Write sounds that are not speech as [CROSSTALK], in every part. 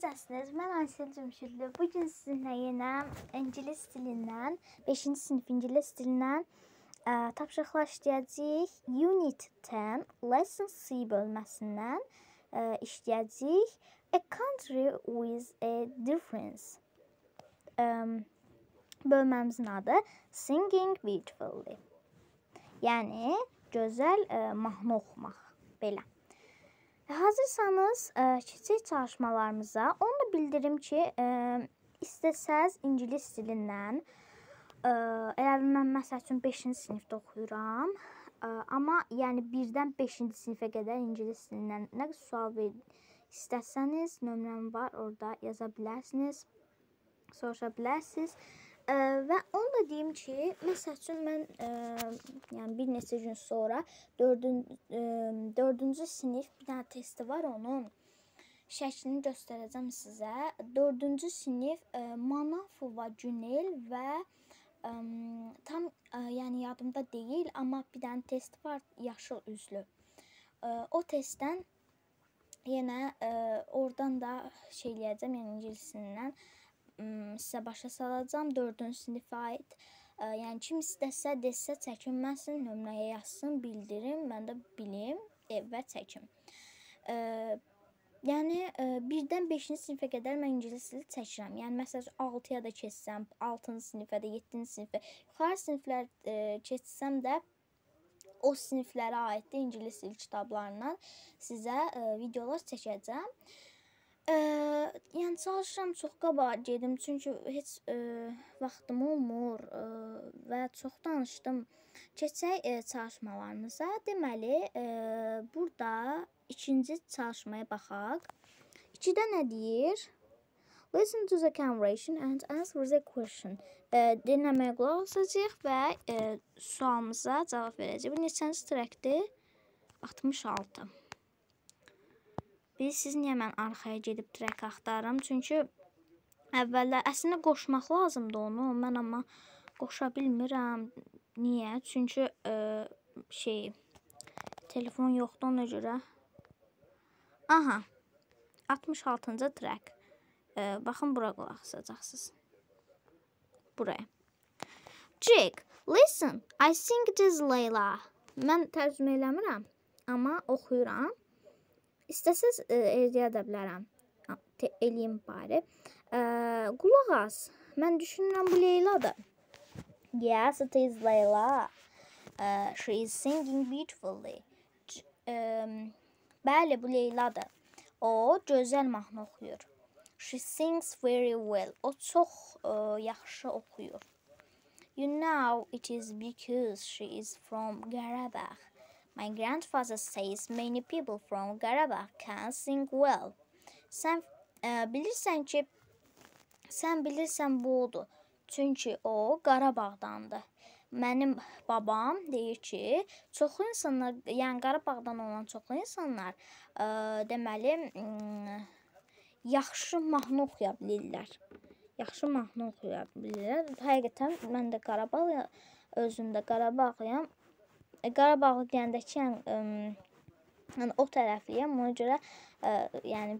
Necəsiniz? Mən Aysel Cümşüdlü. Bu gün sizinlə yenə ingilis dilindən, 5-ci sinif ingilis dilindən ə, e, tapşırıqlar işləyəcəyik. Unit 10, Lesson C bölməsindən ə, e, işləyəcəyik. A country with a difference. Um, bölməmizin adı Singing Beautifully. Yəni gözəl ə, mahnı oxumaq belə. E, hazırsanız kiçik e, çalışmalarımıza, onu da bildirim ki, e, istəsəz ingilis dilindən, elə bil mən məsəl üçün 5-ci sinifdə oxuyuram, amma yəni 1-dən 5-ci sinifə qədər ingilis dilindən nə sual ver istəsəniz, nömrəm var, orada yaza bilərsiniz, soruşa bilərsiniz. Ə, və onu da deyim ki, məsəl üçün mən ə, yəni bir neçə gün sonra 4-cü 4-cü sinif bir dənə testi var onun. Şəklini göstərəcəm sizə. 4-cü sinif ə, e, Manafova Günel və ə, e, tam ə, e, yəni yadımda deyil, amma bir dənə test var yaşıl üzlü. Ə, o testdən yenə ə, oradan da şey eləyəcəm, yəni ingiliscəsindən sizə başa salacam 4-cü sinifə aid. Ə, yəni kim istəsə desə çəkinməsin, nömrəyə yazsın, bildirim, mən də bilim e, və çəkim. Ə, yəni 1-dən 5-ci sinifə qədər mən ingilis dili çəkirəm. Yəni məsələn 6-ya da keçsəm, 6-cı sinifə də, 7-ci sinifə, yuxarı siniflər ə, keçsəm də o siniflərə aid ingilis dil kitablarından sizə ə, videolar çəkəcəm. Ə, yəni çalışıram çox qabağa gedim, çünki heç ə, vaxtım olmur ə, və çox danışdım. Keçək ə, çalışmalarımıza. Deməli, ə, burada ikinci çalışmaya baxaq. 2-də nə deyir? Listen to the conversation and answer the question. E, dinləməyə qulaq asacağıq və e, sualımıza cavab verəcək. Bu neçənci trekdir? 66. Bilirsiniz niyə mən arxaya gedib trek axtarıram? Çünki əvvəllər əslində qoşmaq lazımdı onu. Mən amma qoşa bilmirəm. Niyə? Çünki ə, e, şey telefon yoxdur ona görə. Aha. 66-cı trek. Ə, baxın bura qulaq asacaqsınız. Buraya. Jake, listen. I think this Layla. Mən tərcümə eləmirəm, amma oxuyuram. İstəsiz eləyə də bilərəm. Eləyim bari. E, qulaq as. Mən düşünürəm bu Leyladır. Yes, it is Leyla. Uh, she is singing beautifully. C um, bəli, bu Leyladır. O gözəl mahnı oxuyur. She sings very well. O çox uh, yaxşı oxuyur. You know it is because she is from Garabagh. My grandfather says many people from Qarabağ can sing well. Sən ə, e, bilirsən ki, sən bilirsən bu odur. Çünki o Qarabağdandır. Mənim babam deyir ki, çoxlu insanlar, yəni Qarabağdan olan çoxlu insanlar ə, e, deməli ə, yaxşı mahnı oxuya bilirlər. Yaxşı mahnı oxuya bilirlər. Həqiqətən mən də Qarabağ özümdə Qarabağlıyam. Qarabağlı gəndəki yəni, yəni o tərəfliyəm. Ona görə ə, yəni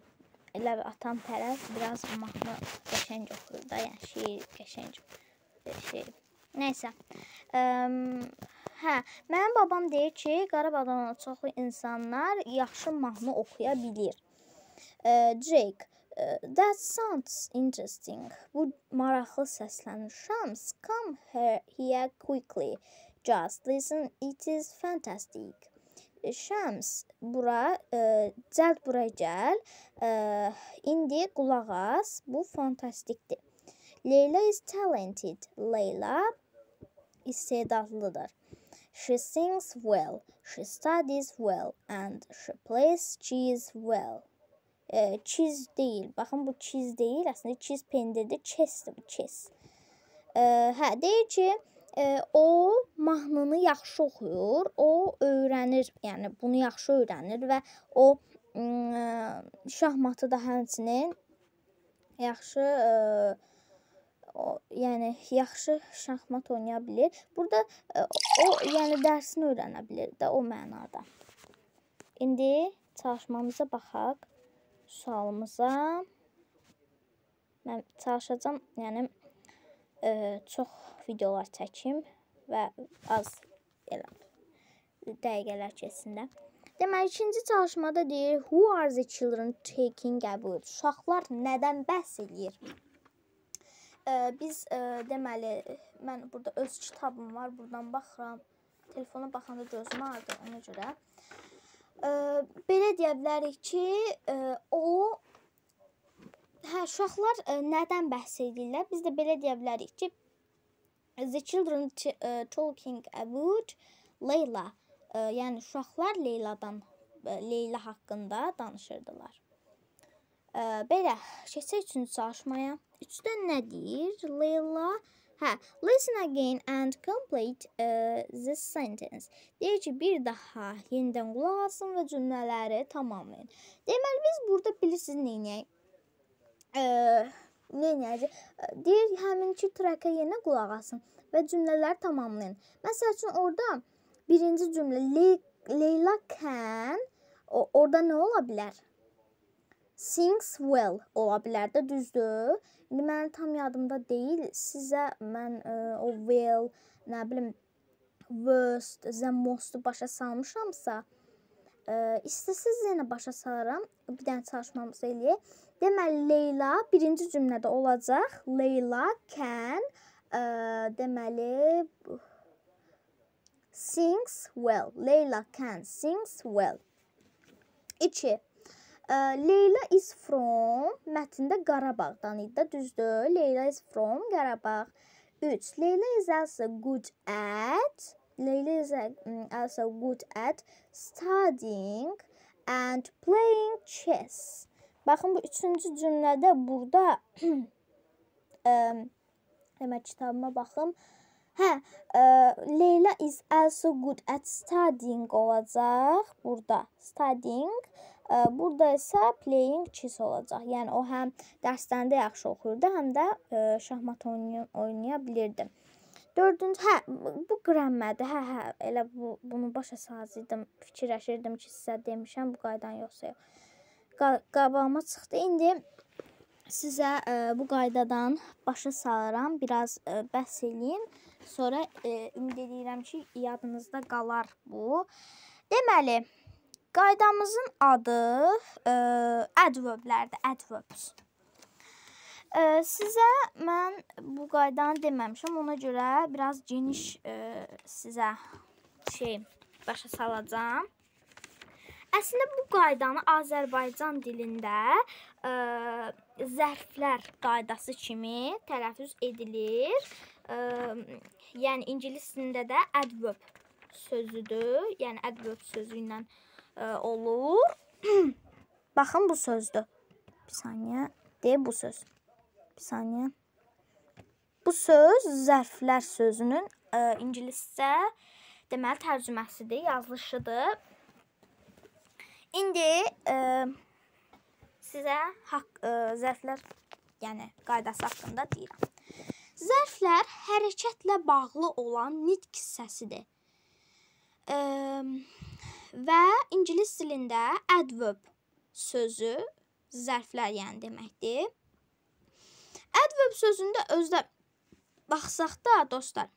elə atam tərəf biraz mahnı qəşəng oxuyur da, yəni şeir qəşəng e, şey. Nəysə. Ə, hə, mənim babam deyir ki, Qarabağdan çoxlu insanlar yaxşı mahnı oxuya bilir. Ə, e, Jake e, That sounds interesting. Bu maraqlı səslənir. Shams, come here, here quickly. Just listen, it is fantastic. Şəms, bura, ə, e, cəld bura gəl. Ə, e, indi qulaq as, bu fantastikdir. Leyla is talented. Leyla istedadlıdır. She sings well, she studies well and she plays cheese well. E, cheese deyil. Baxın bu cheese deyil, əslində cheese pendirdir, cheese-dir bu cheese. E, hə, deyir ki, o mahnını yaxşı oxuyur, o öyrənir, yəni bunu yaxşı öyrənir və o şahmatı da həmçinin yaxşı ə, o, yəni yaxşı şahmat oynaya bilir. Burada ə, o yəni dərsini öyrənə bilir də o mənada. İndi çalışmamıza baxaq. Sualımıza mən çalışacağam, yəni ə, çox videolar çəkim və az elə dəqiqələr keçsində. Deməli ikinci çalışmada deyir who are the children taking about? Uşaqlar nədən bəhs eləyir? Ə, biz ə, deməli mən burada öz kitabım var, burdan baxıram. Telefona baxanda gözüm ağrıdı ona görə. Ə, belə deyə bilərik ki, ə, o Hə, uşaqlar ə, e, nədən bəhs edirlər? Biz də belə deyə bilərik ki, the children ə, e, talking about Leyla. Ə, e, yəni uşaqlar Leyladan ə, Leyla haqqında danışırdılar. Ə, belə keçək üçüncü çalışmaya. 3-də nə deyir? Leyla Hə, listen again and complete uh, this sentence. Deyir ki, bir daha yenidən qulaq asın və cümlələri tamamlayın. Deməli biz burada bilirsiniz nə edəyik? neynəyəcək? Deyir həminki trekə yenə qulaq asın və cümlələri tamamlayın. Məsəl üçün orada birinci cümlə Le Leyla can orada nə ola bilər? Sings well ola bilər də, düzdür? İndi mənim tam yadımda deyil. Sizə mən ə, o well, nə bilim, worst, the most başa salmışamsa, ə, istəsiz yenə başa salaram. Bir dənə çalışmamız eləyək. Deməli Leyla birinci cümlədə olacaq. Leyla can ə, e, deməli sings well. Leyla can sings well. 2. E, Leyla is from mətndə Qarabağdan idi də, düzdür? Leyla is from Qarabağ. 3. Leyla is also good at Leyla is e, mm, also good at studying and playing chess. Baxın, bu üçüncü cümlədə burada ə, [CLEARS THROAT] demək kitabıma baxım. Hə, ə, Leyla is also good at studying olacaq burada. Studying ə, burada isə playing kiss olacaq. Yəni o həm dərslərində yaxşı oxuyurdu, həm də ə, şahmat oynaya, oynaya bilirdi. 4-cü hə bu qrammədir. Hə, hə, elə bu bunu başa salacaqdım. Fikirləşirdim ki, sizə demişəm bu qaydan yoxsa yox qabağıma çıxdı. İndi sizə ə, e, bu qaydadan başa salıram, biraz ə, e, bəhs eləyim. Sonra ə, e, ümid edirəm ki, yadınızda qalar bu. Deməli, qaydamızın adı ə, adverblərdir, adverbs. Ə, sizə mən bu qaydanı deməmişəm. Ona görə biraz geniş ə, sizə şey başa salacağam. Əslində bu qaydanı Azərbaycan dilində ə, e, zərflər qaydası kimi tələffüz edilir. Ə, e, yəni ingilis dilində də adverb sözüdür. Yəni adverb sözü ilə ə, e, olur. [CLEARS THROAT] Baxın bu sözdür. Bir saniyə. Deyə bu söz. Bir saniyə. Bu söz zərflər sözünün ə, ingiliscə deməli tərcüməsidir, yazılışıdır. İndi ə, e, sizə haqq ə, e, zərflər, yəni qaydası haqqında deyirəm. Zərflər hərəkətlə bağlı olan nitq hissəsidir. Ə, e, və ingilis dilində adverb sözü zərflər yəni deməkdir. Adverb sözündə özdə baxsaq da dostlar,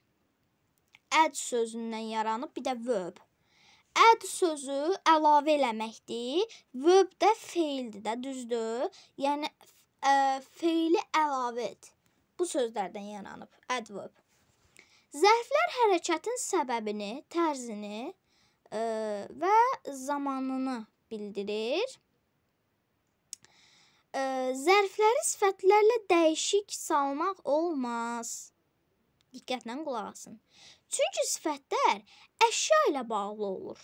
ad sözündən yaranıb, bir də verb Əd sözü əlavə eləməkdir. Verb də feildir də, düzdür? Yəni ə, feili əlavə et. Bu sözlərdən yaranıb adverb. Zərflər hərəkətin səbəbini, tərzini ə, və zamanını bildirir. Ə, zərfləri sifətlərlə dəyişik salmaq olmaz. Diqqətlə qulaq asın. Çünki sifətlər əşya ilə bağlı olur.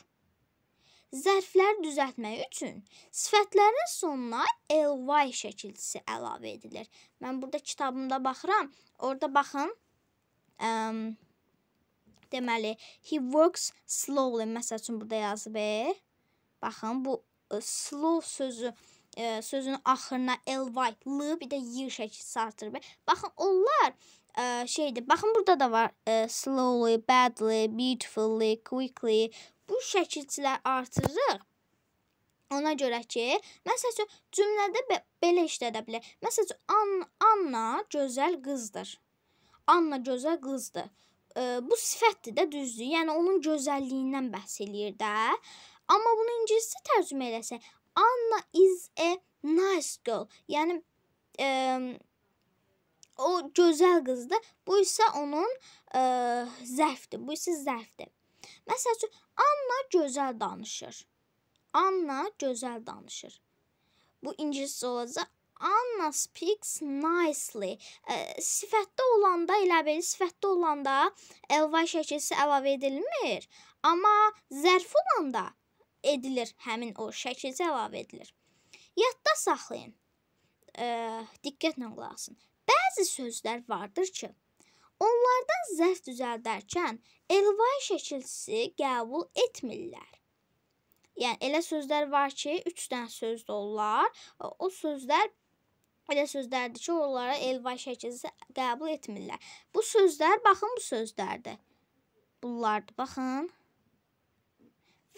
Zərfləri düzəltmək üçün sifətlərin sonuna ly şəkilcisi əlavə edilir. Mən burada kitabımda baxıram. Orda baxın. Əm, deməli, he works slowly məsəl üçün burada yazıb. E. Baxın, bu e, slow sözü ə, e, sözün axırına ly, l bir də y şəkilcisi artırıb. Baxın, onlar ə, şeydir. Baxın burada da var. Ə, slowly, badly, beautifully, quickly. Bu şəkilçilər artırırıq. Ona görə ki, məsəl üçün cümlədə be belə işlədə bilər. Məsəl üçün An Anna gözəl qızdır. Anna gözəl qızdır. Ə, bu sifətdir də düzdür. Yəni onun gözəlliyindən bəhs eləyir də. Amma bunu ingiliscə tərcümə eləsək, Anna is a nice girl. Yəni ə, O gözəl qızdır. Bu isə onun ə, e, zəifdir. Bu isə zəifdir. Məsəl üçün Anna gözəl danışır. Anna gözəl danışır. Bu ingiliscə olacaq. Anna speaks nicely. Ə, e, sifətdə olanda elə belə sifətdə olanda ly şəkilsi əlavə edilmir, amma zərf olanda edilir həmin o şəkilcə əlavə edilir. Yadda saxlayın. Ə, e, diqqətlə qulaq asın bəzi sözlər vardır ki, onlardan zərf düzəldərkən elvay şəkilsi qəbul etmirlər. Yəni elə sözlər var ki, 3 dənə söz də olar. O sözlər elə sözlərdir ki, onlara elvay şəkilsi qəbul etmirlər. Bu sözlər baxın bu sözlərdir. Bunlardır, baxın.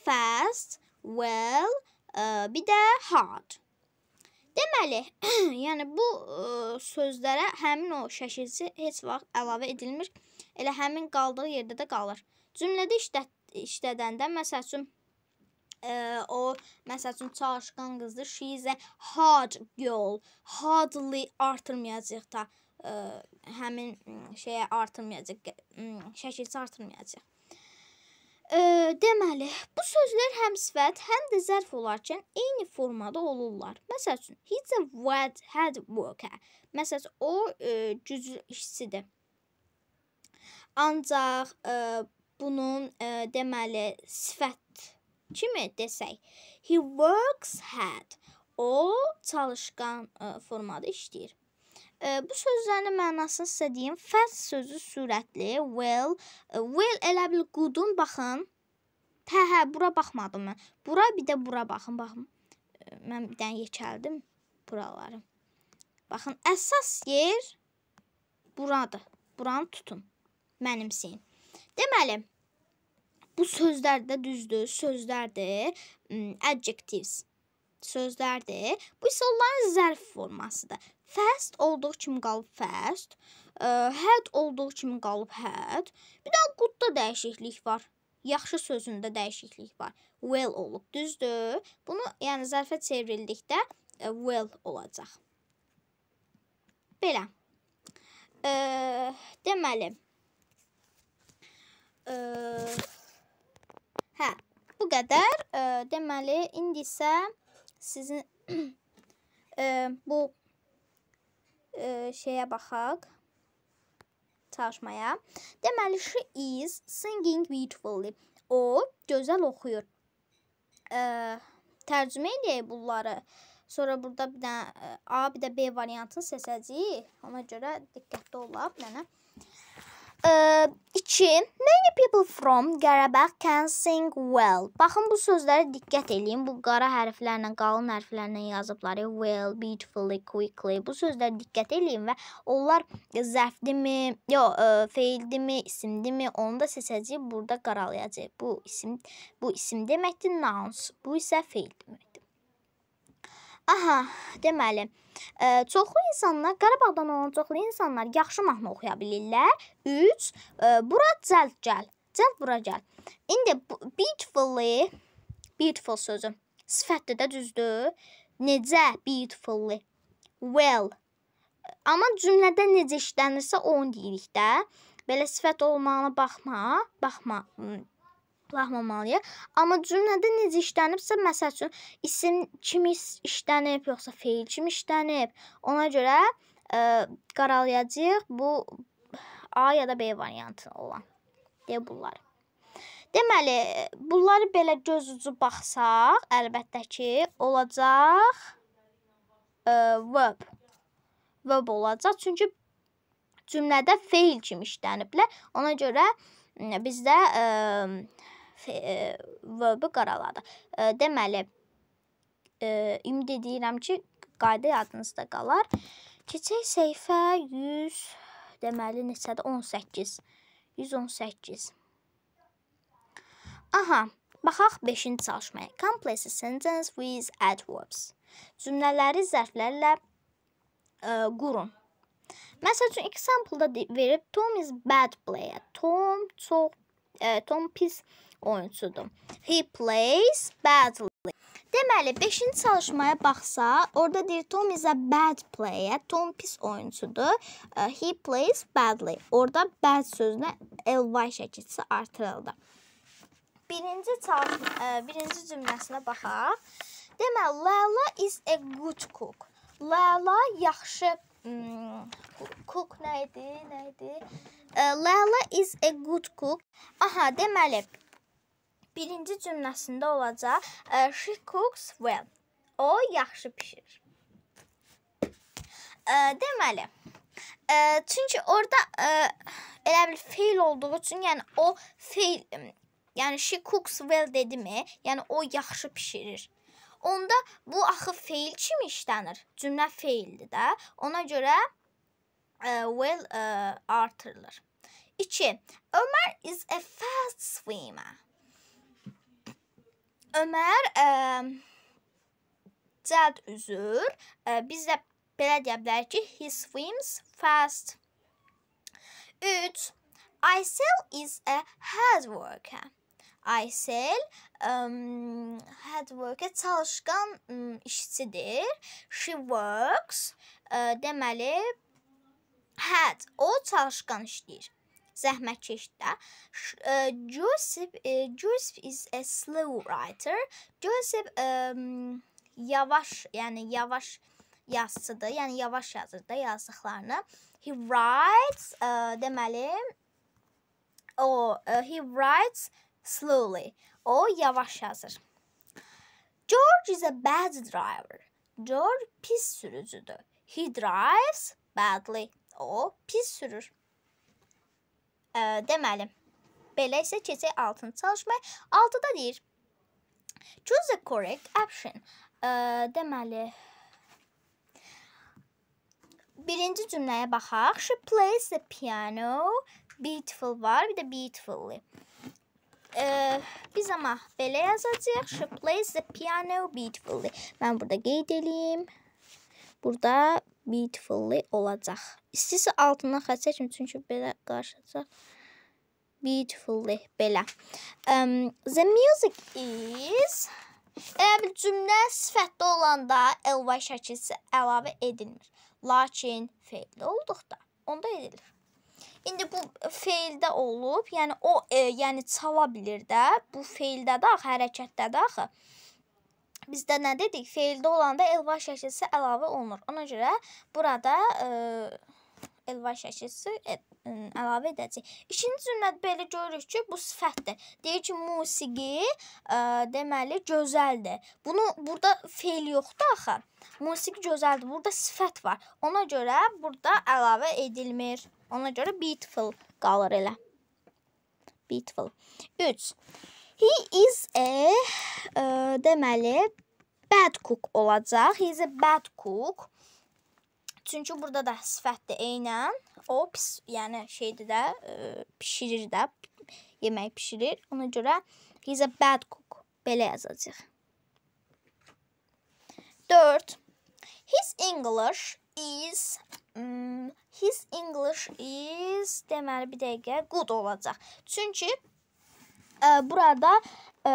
Fast, well, ə, bir də hard. Deməli, [CLEARS THROAT] yəni bu ə, sözlərə həmin o şəkilçi heç vaxt əlavə edilmir. Elə həmin qaldığı yerdə də qalır. Cümlədə işlət, işlədəndə məsəl üçün ə, o məsəl üçün çalışqan qızdır. She is a hard girl. Hardly artırmayacaq da ə, həmin şeyə artırmayacaq, şəkilçi artırmayacaq. E, deməli, bu sözlər həm sifət, həm də zərf olarkən eyni formada olurlar. Məsəl üçün, he's a wet head worker. Məsəl üçün, o e, güclü işçidir. Ancaq e, bunun e, deməli sifət kimi desək, he works hard. O çalışqan e, formada işləyir. E, bu sözlərin mənasını sizə deyim. Fəz sözü sürətli, will, will elə bil good-un baxın. Hə, hə, bura baxmadım mən. Bura bir də bura baxın, baxın. Mən bir dənə yekəldim buraları. Baxın, əsas yer buradır. Buranı tutun. Mənimsin. Deməli, bu sözlər də düzdür, sözlərdir. Adjectives sözlərdir. Bu isə onların zərf formasıdır. Fast olduğu kimi qalıb fast. E, had olduğu kimi qalıb had. Bir də good-da dəyişiklik var. Yaxşı sözündə dəyişiklik var. Well olub, düzdür? Bunu yəni zərfə çevrildikdə e, well olacaq. Belə. Ə, e, deməli. Ə, hə, bu qədər. Ə, deməli, indi isə sizin ə, [CLEARS THROAT] bu e, şeyə baxaq. Çalışmaya. Deməli, she is singing beautifully. O, gözəl oxuyur. E, tərcümə edək bunları. Sonra burada bir dənə e, A, bir də B variantını seçəcəyik. Ona görə diqqətli olaq mənə. Ə, iki. Many people from Qarabağ can sing well. Baxın bu sözlərə diqqət eləyin. Bu qara hərflərlə, qalın hərflərlə yazıbları well, beautifully, quickly. Bu sözlərə diqqət eləyin və onlar zərfdimi, yox, feildimi, isimdimi, onu da seçəcəyik, burada qaralayacağıq. Bu isim, bu isim deməkdir nouns. Bu isə feil deməkdir. Aha, deməli, ə, e, çoxlu insanlar, Qarabağdan olan çoxlu insanlar yaxşı mahnı oxuya bilirlər. 3. E, bura cəld gəl. Cəld bura gəl. İndi beautifully beautiful sözü sifətdə də düzdür. Necə beautifully? Well. Amma cümlədə necə işlənirsə, onu deyirik də. Belə sifət olmağına baxma, baxma buraxmamalıyıq. Amma cümlədə necə işlənibsə, məsəl üçün isim kimi işlənib, yoxsa feil kimi işlənib. Ona görə ə, e, qaralayacağıq bu A ya da B variantı olan deyə bunları. Deməli, bunları belə göz ucu baxsaq, əlbəttə ki, olacaq ə, e, verb. Verb olacaq. Çünki cümlədə feil kimi işləniblər. Ona görə bizdə ə, e, E, verbi qaraladı. E, deməli, indi e, deyirəm ki, qayda yadınızda qalar. Keçək səhifə 100, deməli neçədir? 18. 118. Aha, baxaq 5-ci çalışmaya. Complete sentence with adverbs. Cümlələri zərflərlə ə, qurun. Məsəl üçün example-da verib Tom is bad player. Tom çox ə, Tom pis player oyunçudur. He plays badly. Deməli, 5-ci çalışmaya baxsaq, orada deyir Tom is a bad player. Tom pis oyunçudur. He plays badly. Orada bad sözünə ly şəkilçisi artırıldı. Birinci çalış birinci cümləsinə baxaq. Deməli, Lala is a good cook. Lala yaxşı Hmm, cook nə idi? Nə idi? Lala is a good cook. Aha, deməli, birinci cümləsində olacaq e, she cooks well. O yaxşı bişirir. E, deməli, e, çünki orada elə bil fail olduğu üçün, yəni o fail, yəni she cooks well dedimi, yəni o yaxşı bişirir. Onda bu axı fail kimi işlənir. Cümlə faildir də. Ona görə ə, well ə, artırılır. 2. Ömər is a fast swimmer. Ömər ə, cəld üzür. Ə, biz də belə deyə bilərik ki, he swims fast. 3. Aysel is a hard worker. Aysel um, hard worker çalışqan um, işçidir. She works, ə, deməli hard o çalışqan işləyir zəhmətkeşdə. E, Joseph e, Joseph is a slow writer. Joseph um, yavaş, yəni yavaş yazıçıdır. Yəni yavaş yazır da yazdıqlarını. He writes, uh, deməli, o uh, he writes slowly. O yavaş yazır. George is a bad driver. George pis sürücüdür. He drives badly. O pis sürür. Ə, deməli, belə isə keçək 6-cı çalışmaya. 6-da deyir: Choose the correct option. Ə, deməli, birinci cümləyə baxaq. She plays the piano beautiful var, bir də beautifully. Ə, biz amma belə yazacağıq. She plays the piano beautifully. Mən burada qeyd eləyim. Burada beautifully olacaq. İstisi altından xətt çəkim çünki belə qarışacaq. Beautifully belə. Um, the music is Elə bir cümlə sifətdə olanda ly şəkilsi əlavə edilmir. Lakin feildə olduqda onda edilir. İndi bu feildə olub, yəni o, e, yəni çala bilir də, bu feildə də axı, hərəkətdə də axı bizdə nə dedik? Feildə olanda elvar şəkilsi əlavə olunur. Ona görə burada ə, e, elvar şəkilsi ə, e, e, əlavə edəcək. İkinci cümlədə belə görürük ki, bu sifətdir. Deyir ki, musiqi ə, deməli gözəldir. Bunu burada feil yoxdur axı. Musiqi gözəldir. Burada sifət var. Ona görə burada əlavə edilmir. Ona görə beautiful qalır elə. Beautiful. 3. He is a ə, e, deməli bad cook olacaq. He is a bad cook. Çünki burada da sifətdir eynən. O pis, yəni şeydir də, ə, e, bişirir də, yemək bişirir. Ona görə he is a bad cook belə yazacağıq. 4. His English is um, his English is deməli bir dəqiqə good olacaq. Çünki ə, burada ə, e,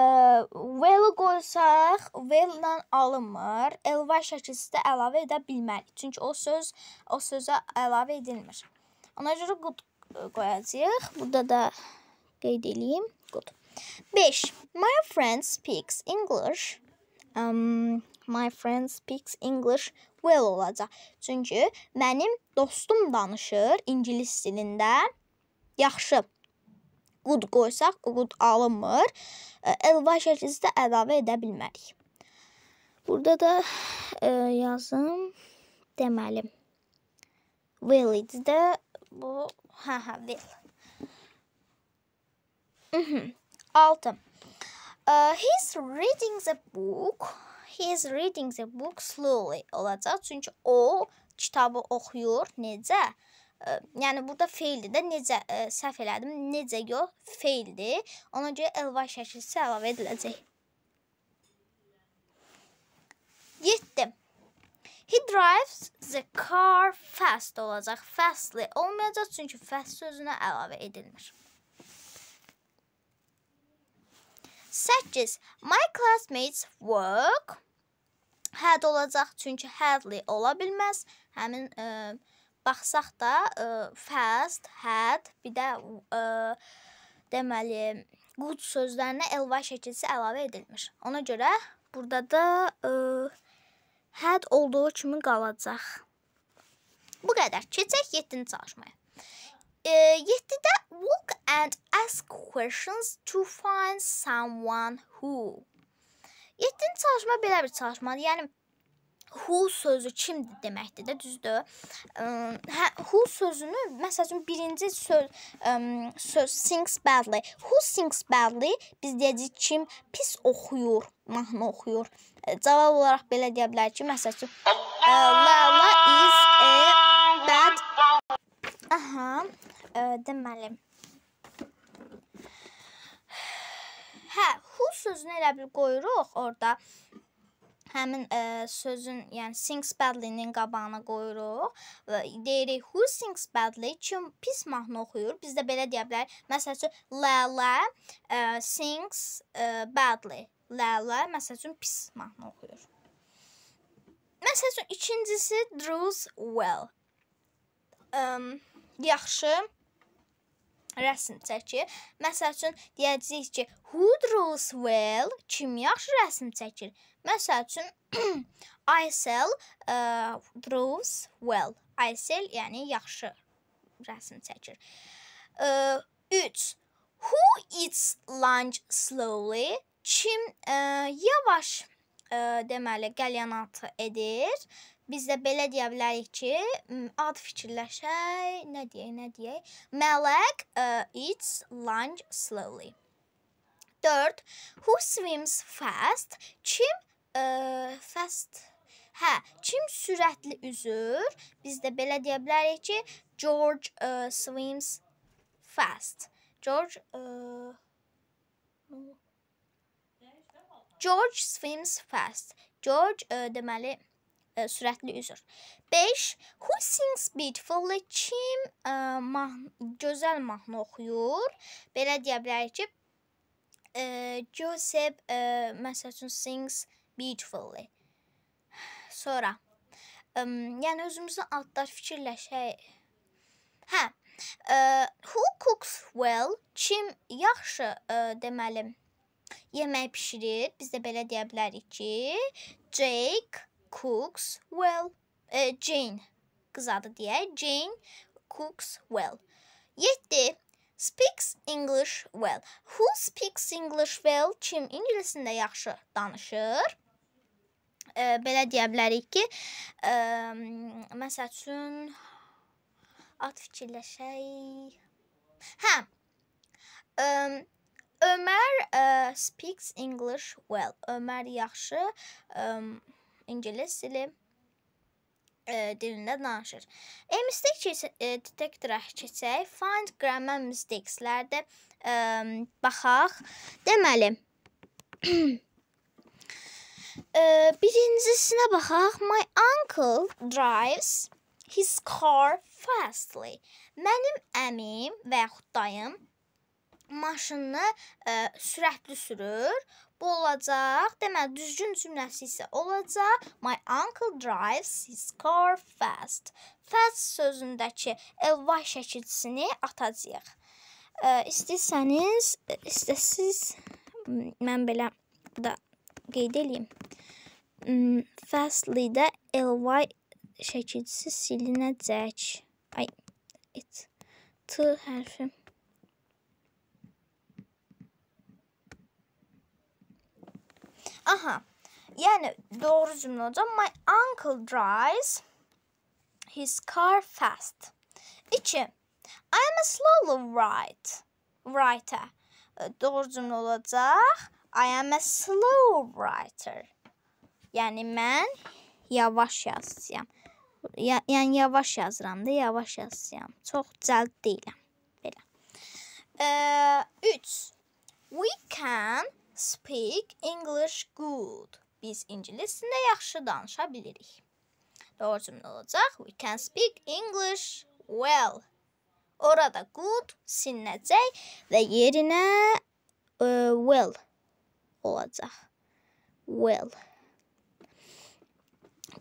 well qoysaq, well ilə alınmır. Ly şəkilsiz də əlavə edə bilmərik. Çünki o söz o sözə əlavə edilmir. Ona görə good e, qoyacağıq. Burada da qeyd eləyim. Good. 5. My friend speaks English. Um, my friend speaks English well olacaq. Çünki mənim dostum danışır ingilis dilində. Yaxşı ud qoysaq, ud alınmır. Elva şəklisində əlavə edə bilmərik. Burada da e, yazım deməli will idi də bu hə hə will. Mhm. 6. Uh, he's reading the book. He is reading the book slowly olacaq. Çünki o kitabı oxuyur. Necə? ə, yəni burada feildir də necə ə, səhv elədim. Necə yox, feildir. Ona görə ly şəkilsi əlavə ediləcək. 7. He drives the car fast olacaq. Fastly olmayacaq çünki fast sözünə əlavə edilmir. 8. My classmates work had olacaq çünki hadly ola bilməz. Həmin ə, baxsaq da ə, e, fast, had, bir də ə, e, deməli good sözlərinə ly şəkilçisi əlavə edilmiş. Ona görə burada da ə, e, had olduğu kimi qalacaq. Bu qədər. Keçək 7-ci çalışmaya. 7-də walk and ask questions to find someone who. 7-ci çalışma belə bir çalışmadır. Yəni Who sözü kimdir deməkdir də, düzdür? Hə, who sözünü məsələn birinci söz ə, söz sings badly. Who sings badly? Biz deyəcəyik kim pis oxuyur, mahnı oxuyur. E, cavab olaraq belə deyə bilərik ki, məsələn e, Lala is a bad Aha, ə, e, deməli Hə, who sözünü elə bir qoyuruq orada həmin ə, e, sözün, yəni sings badly-nin qabağına qoyuruq və deyirik who sings badly, kim pis mahnı oxuyur. Biz də belə deyə bilərik. Məsəl üçün Lala ə, e, sings ə, e, badly. Lala məsəl üçün pis mahnı oxuyur. Məsəl üçün ikincisi draws well. Um, yaxşı rəsm çəkir. Məsəl üçün deyəcəyik ki, Woodrow's Well kim yaxşı rəsm çəkir? Məsəl üçün Aysel [CLEARS THROAT] uh, e, draws well. Aysel yəni yaxşı rəsm çəkir. 3. E, who eats lunch slowly? Kim ə, e, yavaş ə, deməli qəlyanatı edir? Biz də belə deyə bilərik ki, ad fikirləşək, nə deyək, nə deyək? Mələk uh, e, eats lunch slowly. 4. Who swims fast? Kim uh, fast? Hə, kim sürətli üzür? Biz də belə deyə bilərik ki, George uh, swims fast. George uh, George swims fast. George uh, deməli ə, e, sürətli üzür. 5. Who sings beautifully? Kim ə, e, mahn gözəl mahnı oxuyur? Belə deyə bilərik ki, ə, e, Joseph ə, məsəl üçün sings beautifully. Sonra ə, yəni özümüzü altlar fikirləşək. Hə, ə, who cooks well? Kim yaxşı ə, deməli yemək bişirir? Biz də belə deyə bilərik ki, Jake cooks well. E, Jane. Qız adı deyək. Jane cooks well. 7. Speaks English well. Who speaks English well? Kim ingilisində yaxşı danışır? E, belə deyə bilərik ki, e, məsəl üçün at fikirləşək. Hə. E, Ömər e, speaks English well. Ömər yaxşı e, ingilis dili ə, e, dilində danışır. E, mistake keç e, detektora ah keçək. Find grammar mistakes-lərdə e, baxaq. Deməli ə, [CLEARS THROAT] e, birincisinə baxaq. My uncle drives his car fastly. Mənim əmim və yaxud dayım maşınını ə, e, sürətli sürür. Bu olacaq. Deməli, düzgün cümləsi isə olacaq. My uncle drives his car fast. Fast sözündəki ly e, şəkilçisini atacağıq. E, istəsəniz, istəsiz mən belə bu da qeyd eləyim. Fastly-də ly şəkilçisi silinəcək. Ay, it. T hərfi. Aha. Yəni doğru cümlə olacaq. My uncle drives his car fast. 2. I am a slow write, writer. Doğru cümlə olacaq. I am a slow writer. Yəni mən yavaş yazıram. Ya, yəni yavaş yazıram da, yavaş yazıram. Çox cəld deyiləm. Belə. 3. Uh, we can speak English good. Biz ingilis dilində yaxşı danışa bilirik. Doğru cümlə olacaq. We can speak English well. Orada good silinəcək və yerinə ə, e, well olacaq. Well.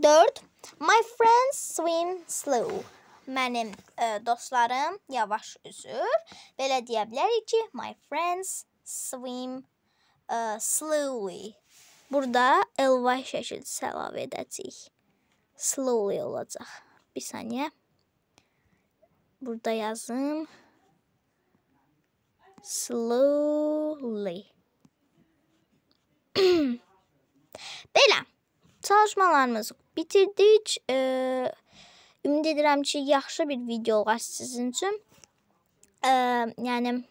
4. My friends swim slow. Mənim ə, e, dostlarım yavaş üzür. Belə deyə bilərik ki, my friends swim slow ə, slowly. Burada ly şəkilcisi əlavə edəcəyik. Slowly olacaq. Bir saniyə. Burada yazın. Slowly. [CLEARS THROAT] Belə. Çalışmalarımızı bitirdik. E, ümid edirəm ki, yaxşı bir video olar sizin üçün. E, yəni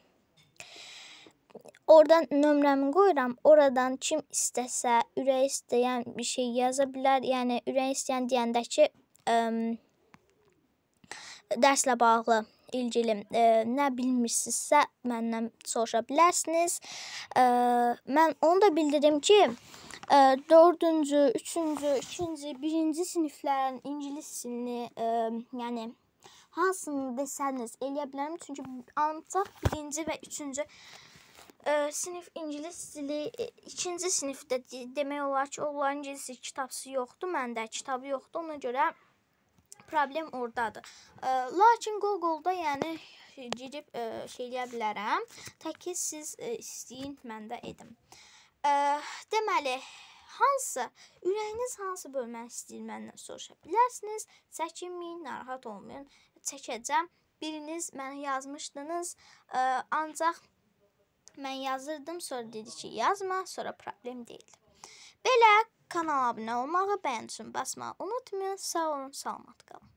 Oradan nömrəmi qoyuram. Oradan kim istəsə, ürək istəyən bir şey yaza bilər. Yəni ürək istəyən deyəndəki ə, dərslə bağlı ilgili ə, e, nə bilmirsinizsə məndən soruşa bilərsiniz. Ə, e, mən onu da bildirim ki, 4-cü, 3-cü, 2-ci, 1-ci siniflərin ingilis dilini, e, yəni hansını desəniz eləyə bilərəm çünki ancaq 1-ci və 3-cü e, sinif ingilis dili e, ikinci sinifdə demək olar ki, onların ingilis kitabçısı yoxdur, məndə kitabı yoxdur. Ona görə problem ordadır. E, lakin Google-da yəni girib e, şey eləyə bilərəm. Tək ki siz e, istəyin məndə edim. E, deməli Hansı ürəyiniz hansı bölməni istəyir məndən soruşa bilərsiniz. Çəkinməyin, narahat olmayın. Çəkəcəm. Biriniz mənə yazmışdınız, ə, e, ancaq Mən yazırdım, sonra dedi ki, yazma, sonra problem deyil. Belə kanala abunə olmağı, bəyən üçün basmağı unutmayın. Sağ olun, salamat qalın.